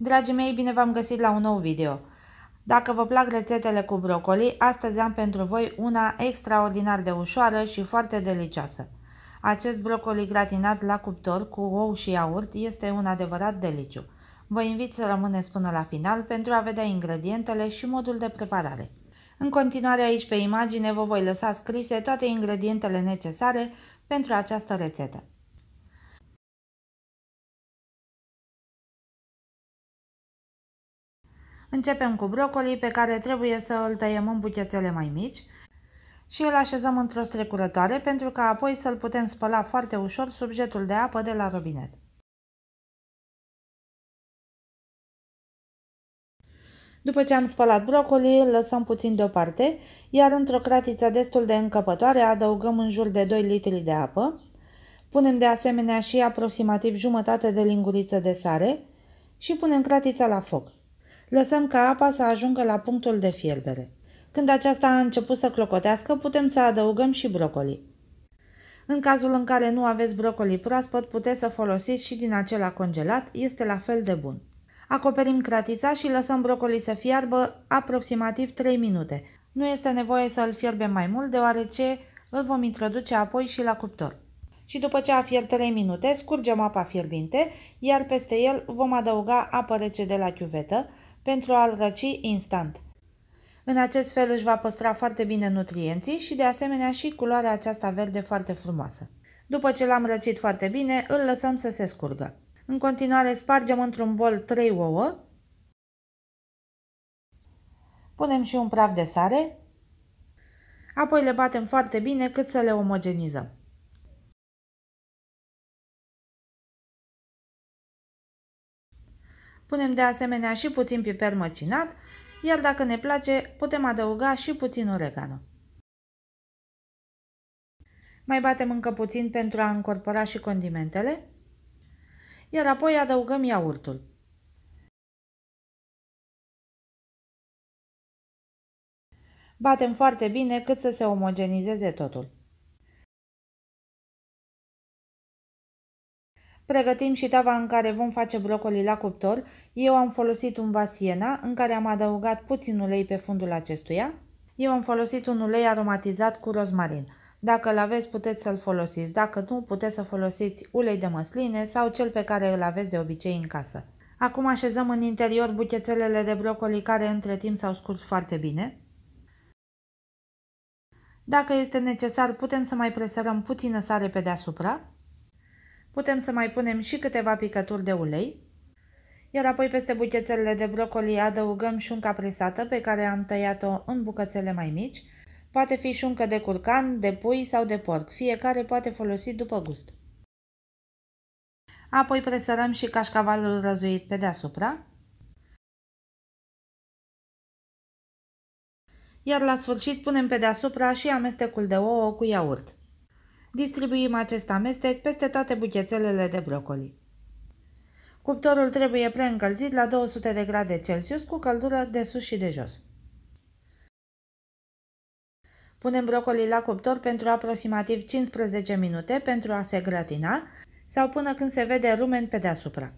Dragii mei, bine v-am găsit la un nou video! Dacă vă plac rețetele cu brocoli, astăzi am pentru voi una extraordinar de ușoară și foarte delicioasă. Acest brocoli gratinat la cuptor cu ou și iaurt este un adevărat deliciu. Vă invit să rămâneți până la final pentru a vedea ingredientele și modul de preparare. În continuare aici pe imagine vă voi lăsa scrise toate ingredientele necesare pentru această rețetă. Începem cu brocoli pe care trebuie să îl tăiem în buchețele mai mici și îl așezăm într-o strecurătoare pentru ca apoi să-l putem spăla foarte ușor sub jetul de apă de la robinet. După ce am spălat brocoli, îl lăsăm puțin deoparte, iar într-o cratiță destul de încăpătoare adăugăm în jur de 2 litri de apă. Punem de asemenea și aproximativ jumătate de linguriță de sare și punem cratița la foc. Lăsăm ca apa să ajungă la punctul de fierbere. Când aceasta a început să clocotească, putem să adăugăm și brocoli. În cazul în care nu aveți brocoli proaspăt, puteți să folosiți și din acela congelat, este la fel de bun. Acoperim cratița și lăsăm brocoli să fiarbă aproximativ 3 minute. Nu este nevoie să îl fierbe mai mult, deoarece îl vom introduce apoi și la cuptor. Și după ce a fiert 3 minute, scurgem apa fierbinte, iar peste el vom adăuga apă rece de la chiuvetă, pentru a-l răci instant. În acest fel își va păstra foarte bine nutrienții și de asemenea și culoarea aceasta verde foarte frumoasă. După ce l-am răcit foarte bine, îl lăsăm să se scurgă. În continuare spargem într-un bol 3 ouă, punem și un praf de sare, apoi le batem foarte bine cât să le omogenizăm. Punem de asemenea și puțin piper măcinat, iar dacă ne place, putem adăuga și puțin oregano. Mai batem încă puțin pentru a încorpora și condimentele, iar apoi adăugăm iaurtul. Batem foarte bine cât să se omogenizeze totul. Pregătim și tava în care vom face brocoli la cuptor. Eu am folosit un vas Siena în care am adăugat puțin ulei pe fundul acestuia. Eu am folosit un ulei aromatizat cu rozmarin. Dacă îl aveți, puteți să-l folosiți. Dacă nu, puteți să folosiți ulei de măsline sau cel pe care îl aveți de obicei în casă. Acum așezăm în interior buchețelele de brocoli care între timp s-au scurs foarte bine. Dacă este necesar, putem să mai presărăm puțină sare pe deasupra. Putem să mai punem și câteva picături de ulei, iar apoi peste buchețelele de brocoli adăugăm șunca presată pe care am tăiat-o în bucățele mai mici. Poate fi șuncă de curcan, de pui sau de porc, fiecare poate folosi după gust. Apoi presărăm și cașcavalul răzuit pe deasupra. Iar la sfârșit punem pe deasupra și amestecul de ouă cu iaurt. Distribuim acest amestec peste toate buchețelele de brocoli. Cuptorul trebuie preîncălzit la 200 de grade Celsius cu căldură de sus și de jos. Punem brocolii la cuptor pentru aproximativ 15 minute pentru a se gratina sau până când se vede rumen pe deasupra.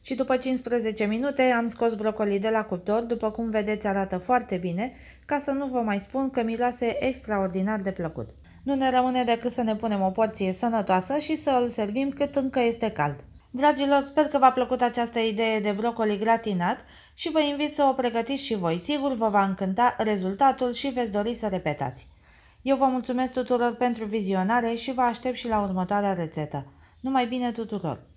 Și după 15 minute am scos brocolii de la cuptor, după cum vedeți arată foarte bine, ca să nu vă mai spun că miroase extraordinar de plăcut. Nu ne rămâne decât să ne punem o porție sănătoasă și să îl servim cât încă este cald. Dragilor, sper că v-a plăcut această idee de brocoli gratinat și vă invit să o pregătiți și voi. Sigur vă va încânta rezultatul și veți dori să repetați. Eu vă mulțumesc tuturor pentru vizionare și vă aștept și la următoarea rețetă. Numai bine tuturor!